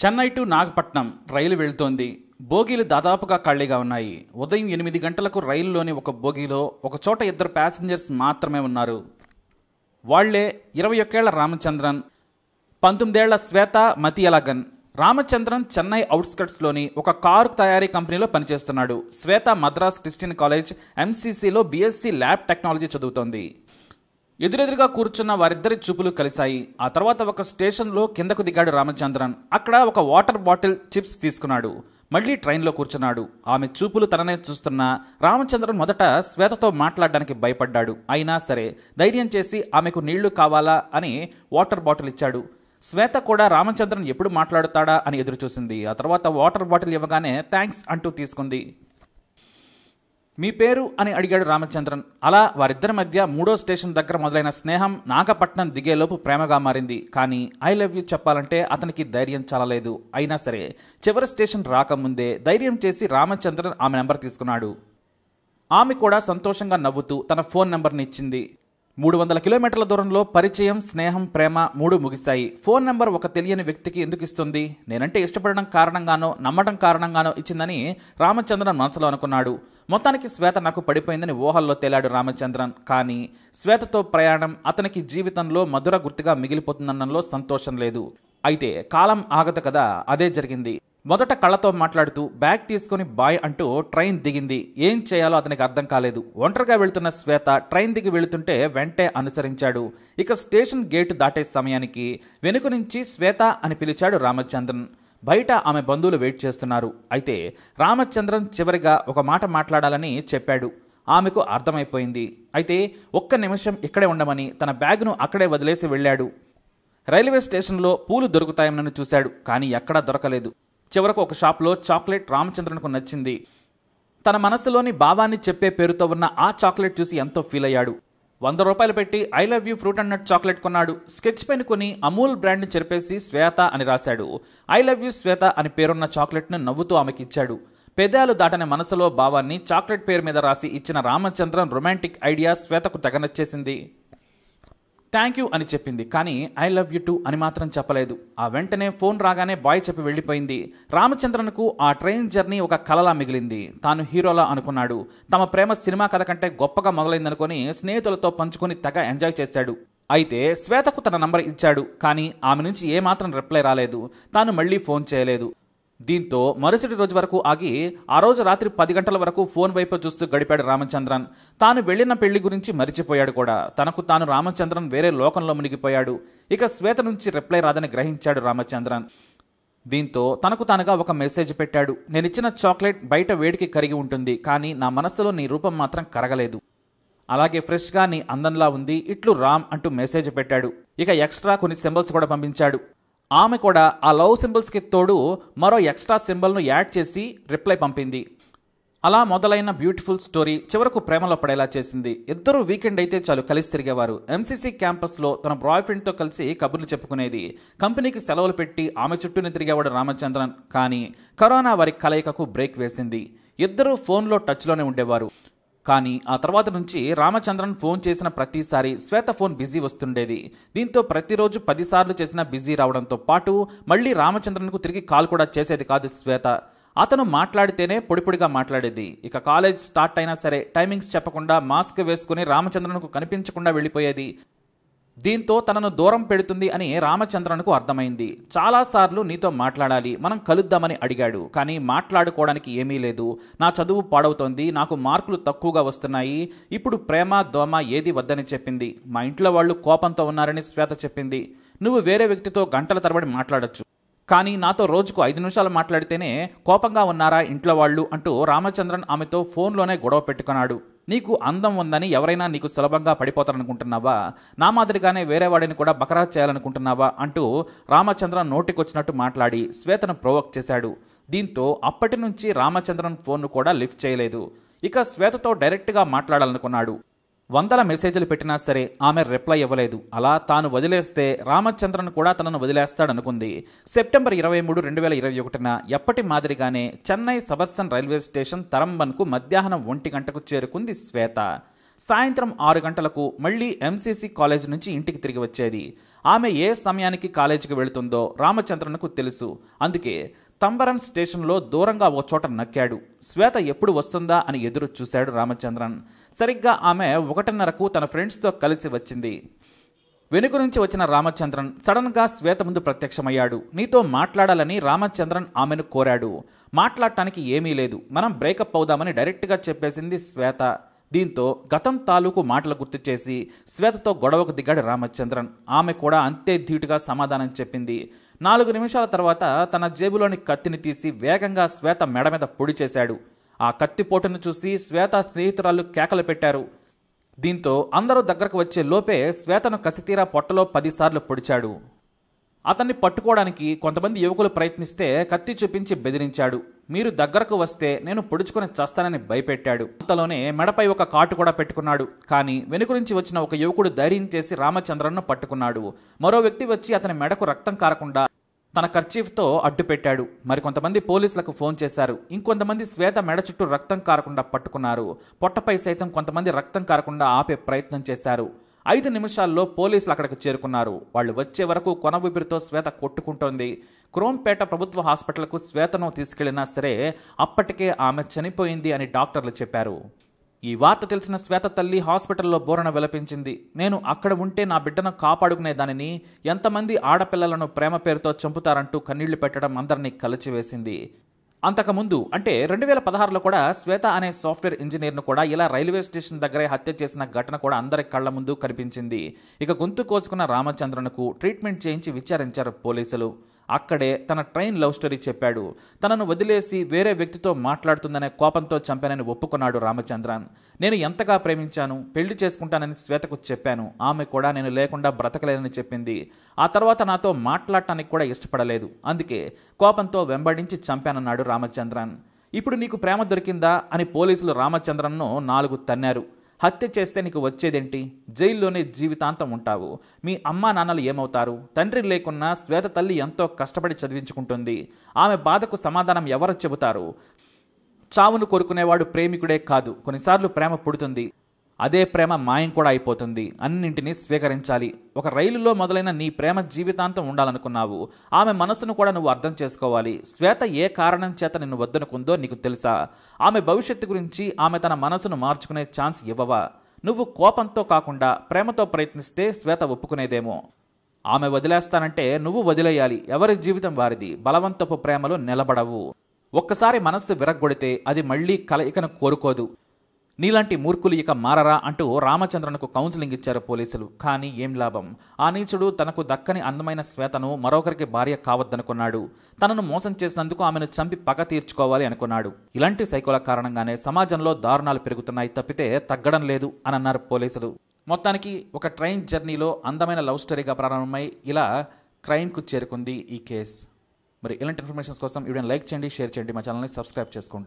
Chennai to Nagapattinam రైలు వెళుతోంది బోగీలు దాదాపుగా ఖాళీగా ఉన్నాయి ఉదయం ఎనిమిది గంటలకు రైలులోని ఒక బోగీలో ఒక చోట ఇద్దరు ప్యాసింజర్స్ మాత్రమే ఉన్నారు వాళ్లే ఇరవై ఒక్కేళ్ల రామచంద్రన్ పంతొమ్మిదేళ్ల శ్వేత మతియలగన్ రామచంద్రన్ చెన్నై అవుట్స్కట్స్లోని ఒక కారు తయారీ కంపెనీలో పనిచేస్తున్నాడు శ్వేత మద్రాస్ క్రిస్టియన్ కాలేజ్ ఎంసీసీలో బీఎస్సీ ల్యాబ్ టెక్నాలజీ చదువుతోంది ఎదురెదురుగా కూర్చున్న వారిద్దరి చూపులు కలిశాయి ఆ తర్వాత ఒక స్టేషన్లో కిందకు దిగాడు రామచంద్రన్ అక్కడ ఒక వాటర్ బాటిల్ చిప్స్ తీసుకున్నాడు మళ్ళీ ట్రైన్లో కూర్చున్నాడు ఆమె చూపులు తననే చూస్తున్న రామచంద్రన్ మొదట శ్వేతతో మాట్లాడడానికి భయపడ్డాడు అయినా సరే ధైర్యం చేసి ఆమెకు నీళ్లు కావాలా అని వాటర్ బాటిల్ ఇచ్చాడు శ్వేత కూడా రామచంద్రన్ ఎప్పుడు మాట్లాడుతాడా అని ఎదురుచూసింది ఆ తర్వాత వాటర్ బాటిల్ ఇవ్వగానే థ్యాంక్స్ అంటూ తీసుకుంది మీ పేరు అని అడిగాడు రామచంద్రన్ అలా వారిద్దరి మధ్య మూడో స్టేషన్ దగ్గర మొదలైన స్నేహం నాగపట్నం దిగేలోపు ప్రేమగా మారింది కానీ ఐ లవ్ యూ చెప్పాలంటే అతనికి ధైర్యం చాలలేదు అయినా సరే చివరి స్టేషన్ రాకముందే ధైర్యం చేసి రామచంద్రన్ ఆమె నెంబర్ తీసుకున్నాడు ఆమె కూడా సంతోషంగా నవ్వుతూ తన ఫోన్ నెంబర్ని ఇచ్చింది మూడు వందల కిలోమీటర్ల దూరంలో పరిచయం స్నేహం ప్రేమ మూడు ముగిశాయి ఫోన్ నెంబర్ ఒక తెలియని వ్యక్తికి ఎందుకు ఇస్తుంది నేనంటే ఇష్టపడడం కారణంగానో నమ్మడం కారణంగానో ఇచ్చిందని రామచంద్రన్ మనసులో అనుకున్నాడు మొత్తానికి శ్వేత నాకు పడిపోయిందని ఊహల్లో తేలాడు రామచంద్రన్ కానీ శ్వేతతో ప్రయాణం అతనికి జీవితంలో మధుర గుర్తుగా మిగిలిపోతుందన్నంలో సంతోషం లేదు అయితే కాలం ఆగత కదా అదే జరిగింది మొదట కళ్ళతో మాట్లాడుతూ బ్యాగ్ తీసుకుని బాయ్ అంటూ ట్రైన్ దిగింది ఏం చేయాలో అతనికి అర్థం కాలేదు ఒంటరిగా వెళ్తున్న శ్వేత ట్రైన్ దిగి వెళుతుంటే వెంటే అనుసరించాడు ఇక స్టేషన్ గేటు దాటే సమయానికి వెనుక నుంచి శ్వేత అని పిలిచాడు రామచంద్రన్ బయట ఆమె బంధువులు వెయిట్ చేస్తున్నారు అయితే రామచంద్రన్ చివరిగా ఒక మాట మాట్లాడాలని చెప్పాడు ఆమెకు అర్థమైపోయింది అయితే ఒక్క నిమిషం ఇక్కడే ఉండమని తన బ్యాగ్ను అక్కడే వదిలేసి వెళ్ళాడు రైల్వే స్టేషన్లో పూలు దొరుకుతాయనని చూశాడు కానీ ఎక్కడా దొరకలేదు చివరకు ఒక షాప్లో చాక్లెట్ రామచంద్రన్కు నచ్చింది తన మనసులోని భావాన్ని చెప్పే పేరుతో ఉన్న ఆ చాక్లెట్ చూసి ఎంతో ఫీల్ అయ్యాడు వంద రూపాయలు పెట్టి I love you fruit and nut chocolate కొన్నాడు స్కెచ్ పెన్ కొని అమూల్ బ్రాండ్ని చెరిపేసి శ్వేత అని రాశాడు ఐ లవ్ యూ శ్వేత అని పేరున్న చాక్లెట్ను నవ్వుతూ ఆమెకి ఇచ్చాడు పెదాలు దాటని మనసులో భావాన్ని చాక్లెట్ పేరు మీద రాసి ఇచ్చిన రామచంద్రన్ రొమాంటిక్ ఐడియా శ్వేతకు తెగనచ్చేసింది థ్యాంక్ యూ అని చెప్పింది కానీ ఐ లవ్ యూ టూ అని మాత్రం చెప్పలేదు ఆ వెంటనే ఫోన్ రాగానే బాయ్ చెప్పి వెళ్ళిపోయింది రామచంద్రన్కు ఆ ట్రైన్ జర్నీ ఒక కలలా మిగిలింది తాను హీరోలా అనుకున్నాడు తమ ప్రేమ సినిమా కథ కంటే గొప్పగా మొదలైందనుకొని స్నేహితులతో పంచుకొని తెగ ఎంజాయ్ చేశాడు అయితే శ్వేతకు తన నంబర్ ఇచ్చాడు కానీ ఆమె నుంచి ఏమాత్రం రిప్లై రాలేదు తాను మళ్ళీ ఫోన్ చేయలేదు దీంతో మరుసటి రోజు వరకు ఆగి ఆ రోజు రాత్రి పది గంటల వరకు ఫోన్ వైపు చూస్తూ గడిపాడు రామచంద్రన్ తాను వెళ్ళిన పెళ్లి గురించి మరిచిపోయాడు కూడా తనకు తాను రామచంద్రన్ వేరే లోకంలో మునిగిపోయాడు ఇక శ్వేత నుంచి రిప్లై రాదని గ్రహించాడు రామచంద్రన్ దీంతో తనకు తానుగా ఒక మెసేజ్ పెట్టాడు నేనిచ్చిన చాక్లెట్ బయట వేడికి కరిగి ఉంటుంది కానీ నా మనస్సులో నీ రూపం మాత్రం కరగలేదు అలాగే ఫ్రెష్గా నీ అందంలా ఉంది ఇట్లు రామ్ అంటూ మెసేజ్ పెట్టాడు ఇక ఎక్స్ట్రా కొన్ని సింబల్స్ కూడా పంపించాడు ఆమె కూడా ఆ లవ్ సింబల్స్కి తోడు మరో ఎక్స్ట్రా సింబల్ను యాడ్ చేసి రిప్లై పంపింది అలా మొదలైన బ్యూటిఫుల్ స్టోరీ చివరకు ప్రేమలో పడేలా చేసింది ఇద్దరు వీకెండ్ అయితే చాలు కలిసి తిరిగేవారు ఎంసీసీ క్యాంపస్లో తన బాయ్ ఫ్రెండ్తో కలిసి కబుర్లు చెప్పుకునేది కంపెనీకి సెలవులు పెట్టి ఆమె చుట్టూనే తిరిగేవాడు రామచంద్రన్ కానీ కరోనా వారి కలయికకు బ్రేక్ వేసింది ఇద్దరూ ఫోన్లో టచ్లోనే ఉండేవారు కానీ ఆ తర్వాత నుంచి రామచంద్రన్ ఫోన్ చేసిన ప్రతిసారి శ్వేత ఫోన్ బిజీ వస్తుండేది దీంతో ప్రతిరోజు పదిసార్లు చేసిన బిజీ రావడంతో పాటు మళ్ళీ రామచంద్రన్కు తిరిగి కాల్ కూడా చేసేది కాదు శ్వేత అతను మాట్లాడితేనే పొడిపొడిగా మాట్లాడేది ఇక కాలేజ్ స్టార్ట్ అయినా సరే టైమింగ్స్ చెప్పకుండా మాస్క్ వేసుకుని రామచంద్రన్కు కనిపించకుండా వెళ్ళిపోయేది దీంతో తనను దూరం పెడుతుంది అని రామచంద్రన్కు అర్థమైంది చాలాసార్లు నీతో మాట్లాడాలి మనం కలుద్దామని అడిగాడు కానీ మాట్లాడుకోవడానికి ఏమీ లేదు నా చదువు పాడవుతోంది నాకు మార్కులు తక్కువగా వస్తున్నాయి ఇప్పుడు ప్రేమ దోమ ఏది వద్దని చెప్పింది మా ఇంట్లో వాళ్ళు కోపంతో ఉన్నారని శ్వేత చెప్పింది నువ్వు వేరే వ్యక్తితో గంటల తరబడి మాట్లాడచ్చు కానీ నాతో రోజుకు ఐదు నిమిషాలు మాట్లాడితేనే కోపంగా ఉన్నారా ఇంట్లో వాళ్ళు అంటూ రామచంద్రన్ ఆమెతో ఫోన్లోనే గొడవ పెట్టుకున్నాడు నీకు అందం ఉందని ఎవరైనా నీకు సులభంగా పడిపోతారనుకుంటున్నావా నా మాదిరిగానే వేరే వాడిని కూడా బకరా చేయాలనుకుంటున్నావా అంటూ రామచంద్రన్ నోటికొచ్చినట్టు మాట్లాడి శ్వేతను ప్రోవోక్ చేశాడు దీంతో అప్పటి నుంచి రామచంద్రన్ ఫోన్ను కూడా లిఫ్ట్ చేయలేదు ఇక శ్వేతతో డైరెక్ట్గా మాట్లాడాలనుకున్నాడు వందల మెసేజ్లు పెట్టినా సరే ఆమె రిప్లై ఇవ్వలేదు అలా తాను వదిలేస్తే రామచంద్రన్ కూడా తనను వదిలేస్తాడనుకుంది సెప్టెంబర్ ఇరవై మూడు రెండు వేల ఇరవై ఒకటిన ఎప్పటి మాదిరిగానే చెన్నై సబర్సన్ రైల్వే స్టేషన్ తరంబన్కు మధ్యాహ్నం ఒంటి గంటకు చేరుకుంది శ్వేత సాయంత్రం ఆరు గంటలకు మళ్లీ ఎంసీసీ కాలేజ్ నుంచి ఇంటికి తిరిగి వచ్చేది ఆమె ఏ సమయానికి కాలేజీకి వెళుతుందో రామచంద్రన్కు తెలుసు అందుకే తంబరన్ స్టేషన్లో దూరంగా ఓ చోట నక్కాడు శ్వేత ఎప్పుడు వస్తుందా అని ఎదురు చూశాడు రామచంద్రన్ సరిగ్గా ఆమె ఒకటిన్నరకు తన ఫ్రెండ్స్తో కలిసి వచ్చింది వెనుక నుంచి వచ్చిన రామచంద్రన్ సడన్గా శ్వేత ముందు ప్రత్యక్షమయ్యాడు నీతో మాట్లాడాలని రామచంద్రన్ ఆమెను కోరాడు మాట్లాడటానికి ఏమీ లేదు మనం బ్రేకప్ అవుదామని డైరెక్ట్గా చెప్పేసింది శ్వేత దీంతో గతం తాలూకు మాటలు గుర్తు చేసి శ్వేతతో గొడవకు దిగాడు రామచంద్రన్ ఆమె కూడా అంతే ధీటుగా సమాధానం చెప్పింది నాలుగు నిమిషాల తర్వాత తన జేబులోని కత్తిని తీసి వేగంగా శ్వేత మెడ మీద పొడి చేశాడు ఆ కత్తి పోటును చూసి శ్వేత స్నేహితురాలు కేకలు పెట్టారు దీంతో అందరూ దగ్గరకు వచ్చే లోపే శ్వేతను కసితీరా పొట్టలో పదిసార్లు పొడిచాడు అతన్ని పట్టుకోవడానికి కొంతమంది యువకులు ప్రయత్నిస్తే కత్తి చూపించి బెదిరించాడు మీరు దగ్గరకు వస్తే నేను పొడుచుకుని చస్తానని భయపెట్టాడు అంతలోనే మెడపై ఒక కాటు కూడా పెట్టుకున్నాడు కానీ వెనుక నుంచి వచ్చిన ఒక యువకుడు ధైర్యం చేసి రామచంద్రన్ను పట్టుకున్నాడు మరో వ్యక్తి వచ్చి అతని మెడకు రక్తం కారకుండా తన ఖర్చీఫ్తో అడ్డుపెట్టాడు మరికొంతమంది పోలీసులకు ఫోన్ చేశారు ఇంకొంతమంది శ్వేత మెడ చుట్టూ రక్తం కారకుండా పట్టుకున్నారు పొట్టపై సైతం కొంతమంది రక్తం కారకుండా ఆపే ప్రయత్నం చేశారు ఐదు నిమిషాల్లో పోలీసులు అక్కడికి చేరుకున్నారు వాళ్ళు వచ్చే వరకు కొన ఊపిరితో శ్వేత కొట్టుకుంటోంది క్రోంపేట ప్రభుత్వ హాస్పిటల్కు శ్వేతను తీసుకెళ్లినా సరే అప్పటికే ఆమె చనిపోయింది అని డాక్టర్లు చెప్పారు ఈ వార్త తెలిసిన శ్వేత తల్లి హాస్పిటల్లో బోరణ విలపించింది నేను అక్కడ ఉంటే నా బిడ్డను కాపాడుకునే దానిని ఎంతమంది ఆడపిల్లలను ప్రేమ పేరుతో చంపుతారంటూ కన్నీళ్లు పెట్టడం అందరినీ కలిచివేసింది అంతకుముందు అంటే రెండు వేల పదహారులో కూడా శ్వేత అనే సాఫ్ట్వేర్ ఇంజనీర్ను కూడా ఇలా రైల్వే స్టేషన్ దగ్గరే హత్య చేసిన ఘటన కూడా అందరి కళ్ల ముందు కనిపించింది ఇక గొంతు కోసుకున్న రామచంద్రన్కు ట్రీట్మెంట్ చేయించి విచారించారు పోలీసులు అక్కడే తన ట్రైన్ లవ్ స్టోరీ చెప్పాడు తనను వదిలేసి వేరే వ్యక్తితో మాట్లాడుతుందనే కోపంతో చంపానని ఒప్పుకున్నాడు రామచంద్రన్ నేను ఎంతగా ప్రేమించాను పెళ్లి చేసుకుంటానని శ్వేతకు చెప్పాను ఆమె కూడా నేను లేకుండా బ్రతకలేనని చెప్పింది ఆ తర్వాత నాతో మాట్లాడటానికి కూడా ఇష్టపడలేదు అందుకే కోపంతో వెంబడించి చంపానన్నాడు రామచంద్రన్ ఇప్పుడు నీకు ప్రేమ దొరికిందా అని పోలీసులు రామచంద్రన్ను నాలుగు తన్నారు హత్య చేస్తే నీకు వచ్చేదేంటి జైల్లోనే జీవితాంతం ఉంటావు మీ అమ్మా నాన్నలు ఏమవుతారు తండ్రి లేకున్నా శ్వేత తల్లి ఎంతో కష్టపడి చదివించుకుంటుంది ఆమె బాధకు సమాధానం ఎవరు చెబుతారు చావును కోరుకునేవాడు ప్రేమికుడే కాదు కొన్నిసార్లు ప్రేమ పుడుతుంది అదే ప్రేమ మాయం కూడా అయిపోతుంది అన్నింటినీ స్వీకరించాలి ఒక రైలులో మొదలైన నీ ప్రేమ జీవితాంతం ఉండాలనుకున్నావు ఆమె మనసును కూడా నువ్వు అర్థం చేసుకోవాలి శ్వేత ఏ కారణం చేత నిన్ను వద్దనుకుందో నీకు తెలుసా ఆమె భవిష్యత్తు గురించి ఆమె తన మనసును మార్చుకునే ఛాన్స్ ఇవ్వవా నువ్వు కోపంతో కాకుండా ప్రేమతో ప్రయత్నిస్తే శ్వేత ఒప్పుకునేదేమో ఆమె వదిలేస్తానంటే నువ్వు వదిలేయాలి ఎవరి జీవితం వారిది బలవంతపు ప్రేమలు నిలబడవు ఒక్కసారి మనస్సు విరగ్గొడితే అది మళ్ళీ కలయికను కోరుకోదు నీలాంటి మూర్ఖులు ఇక మారరా అంటూ రామచంద్రన్కు కౌన్సిలింగ్ ఇచ్చారు పోలీసులు కానీ ఏం లాభం ఆ నీచుడు తనకు దక్కని అందమైన శ్వేతను మరొకరికి భార్య కావద్దనుకున్నాడు తనను మోసం చేసినందుకు ఆమెను చంపి పగ తీర్చుకోవాలి అనుకున్నాడు ఇలాంటి సైకోల కారణంగానే సమాజంలో దారుణాలు పెరుగుతున్నాయి తప్పితే తగ్గడం లేదు అని అన్నారు పోలీసులు మొత్తానికి ఒక ట్రైన్ జర్నీలో అందమైన లవ్ స్టోరీగా ప్రారంభమై ఇలా క్రైమ్కు చేరుకుంది ఈ కేసు మరి ఇలాంటి ఇన్ఫర్మేషన్స్ కోసం ఇవి లైక్ చేయండి షేర్ చేయండి మా ఛానల్ని సబ్స్క్రైబ్ చేసుకోండి